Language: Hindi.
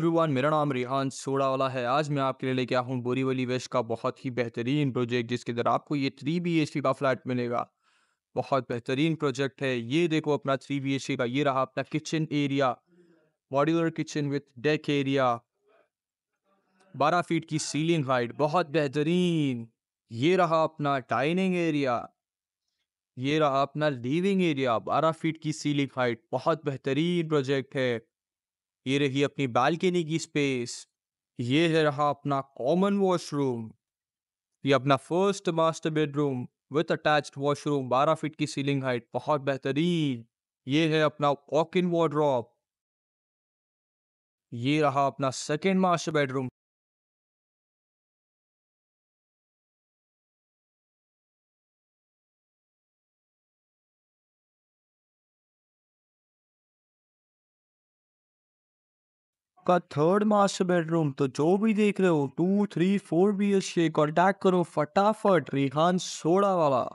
एवरीवन मेरा नाम रिहान सोड़ा वाला है आज मैं आपके लिए लेके आया हूँ बोरीवली वेस्ट का बहुत ही बेहतरीन प्रोजेक्ट जिसके अंदर आपको ये थ्री बी एच का फ्लैट मिलेगा बहुत बेहतरीन प्रोजेक्ट है ये देखो अपना थ्री बी एच का ये रहा अपना kitchen area modular kitchen with deck area बारह फीट की सीलिंग हाइट बहुत बेहतरीन ये रहा अपना डाइनिंग एरिया ये रहा अपना लिविंग एरिया बारह फीट की सीलिंग हाइट बहुत बेहतरीन प्रोजेक्ट है ये रही अपनी बालकनी की स्पेस ये है रहा अपना कॉमन वॉशरूम ये अपना first master bedroom with attached washroom 12 feet की सीलिंग हाइट बहुत बेहतरीन ये है अपना वॉक इन वॉड्रॉप ये रहा अपना सेकेंड मास्टर बेडरूम आपका थर्ड मास्टर बेडरूम तो जो भी देख रहे हो two three four B H K contact करो फटाफट रिहान सोडा वाला